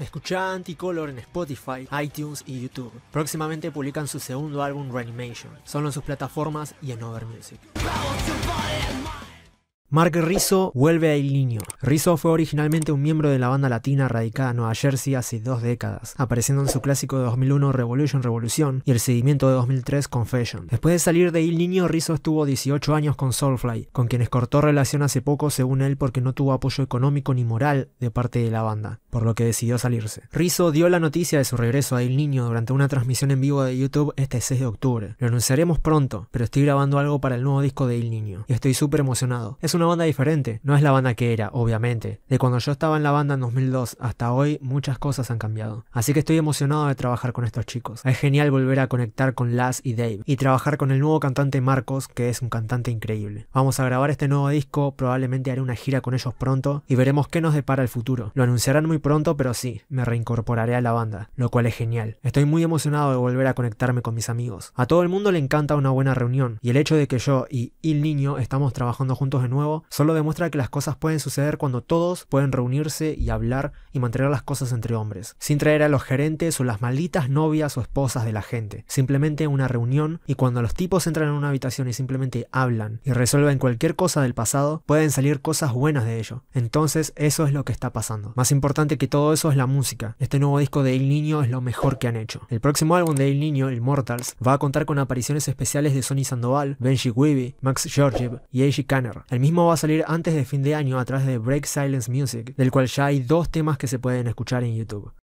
Escucha Anticolor en Spotify, iTunes y YouTube. Próximamente publican su segundo álbum Reanimation, solo en sus plataformas y en Over Music. Mark Rizzo vuelve a El Niño. Rizzo fue originalmente un miembro de la banda latina radicada en Nueva Jersey hace dos décadas, apareciendo en su clásico de 2001 Revolution Revolución y el seguimiento de 2003 Confession. Después de salir de El Niño, Rizzo estuvo 18 años con Soulfly, con quienes cortó relación hace poco según él porque no tuvo apoyo económico ni moral de parte de la banda por lo que decidió salirse. Rizzo dio la noticia de su regreso a Il Niño durante una transmisión en vivo de YouTube este 6 de octubre. Lo anunciaremos pronto, pero estoy grabando algo para el nuevo disco de Il Niño y estoy súper emocionado. Es una banda diferente, no es la banda que era, obviamente. De cuando yo estaba en la banda en 2002 hasta hoy, muchas cosas han cambiado. Así que estoy emocionado de trabajar con estos chicos. Es genial volver a conectar con Laz y Dave y trabajar con el nuevo cantante Marcos, que es un cantante increíble. Vamos a grabar este nuevo disco, probablemente haré una gira con ellos pronto y veremos qué nos depara el futuro. Lo anunciarán muy pronto, pero sí, me reincorporaré a la banda, lo cual es genial. Estoy muy emocionado de volver a conectarme con mis amigos. A todo el mundo le encanta una buena reunión, y el hecho de que yo y el Niño estamos trabajando juntos de nuevo, solo demuestra que las cosas pueden suceder cuando todos pueden reunirse y hablar y mantener las cosas entre hombres, sin traer a los gerentes o las malditas novias o esposas de la gente. Simplemente una reunión, y cuando los tipos entran en una habitación y simplemente hablan y resuelven cualquier cosa del pasado, pueden salir cosas buenas de ello. Entonces, eso es lo que está pasando. Más importante que todo eso es la música. Este nuevo disco de El Niño es lo mejor que han hecho. El próximo álbum de El Niño, Mortals, va a contar con apariciones especiales de Sonny Sandoval, Benji Weeby, Max Georgiev y AJ Kanner. El mismo va a salir antes de fin de año a través de Break Silence Music, del cual ya hay dos temas que se pueden escuchar en YouTube.